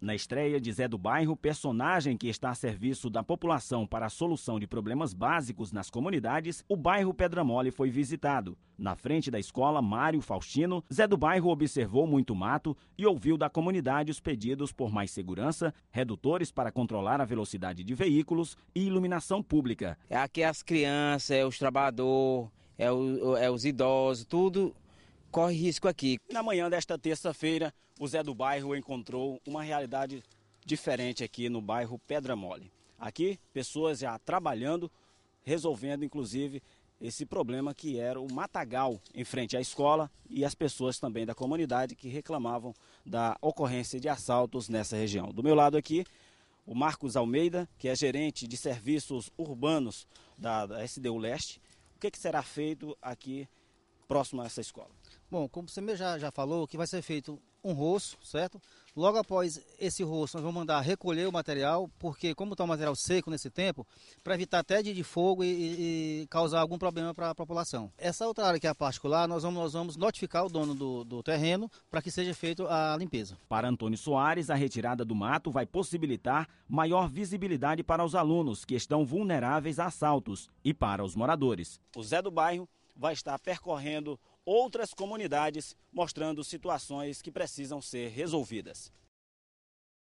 Na estreia de Zé do Bairro, personagem que está a serviço da população para a solução de problemas básicos nas comunidades, o bairro Pedra Mole foi visitado. Na frente da escola Mário Faustino, Zé do Bairro observou muito mato e ouviu da comunidade os pedidos por mais segurança, redutores para controlar a velocidade de veículos e iluminação pública. É aqui as crianças, é os trabalhadores, é, o, é os idosos, tudo corre risco aqui. Na manhã desta terça-feira, o Zé do Bairro encontrou uma realidade diferente aqui no bairro Pedra Mole. Aqui, pessoas já trabalhando, resolvendo inclusive esse problema que era o matagal em frente à escola e as pessoas também da comunidade que reclamavam da ocorrência de assaltos nessa região. Do meu lado aqui, o Marcos Almeida, que é gerente de serviços urbanos da, SDU Leste. O que, que será feito aqui próximo a essa escola? Bom, como você mesmo já, já falou, que vai ser feito um roço, certo? Logo após esse roço, nós vamos mandar recolher o material, porque como está o material seco nesse tempo, para evitar até de, de fogo e, e, causar algum problema para a população. Essa outra área que é a particular, nós vamos, nós vamos notificar o dono do, do terreno para que seja feita a limpeza. Para Antônio Soares, a retirada do mato vai possibilitar maior visibilidade para os alunos que estão vulneráveis a assaltos e para os moradores. O Zé do Bairro vai estar percorrendo outras comunidades, mostrando situações que precisam ser resolvidas.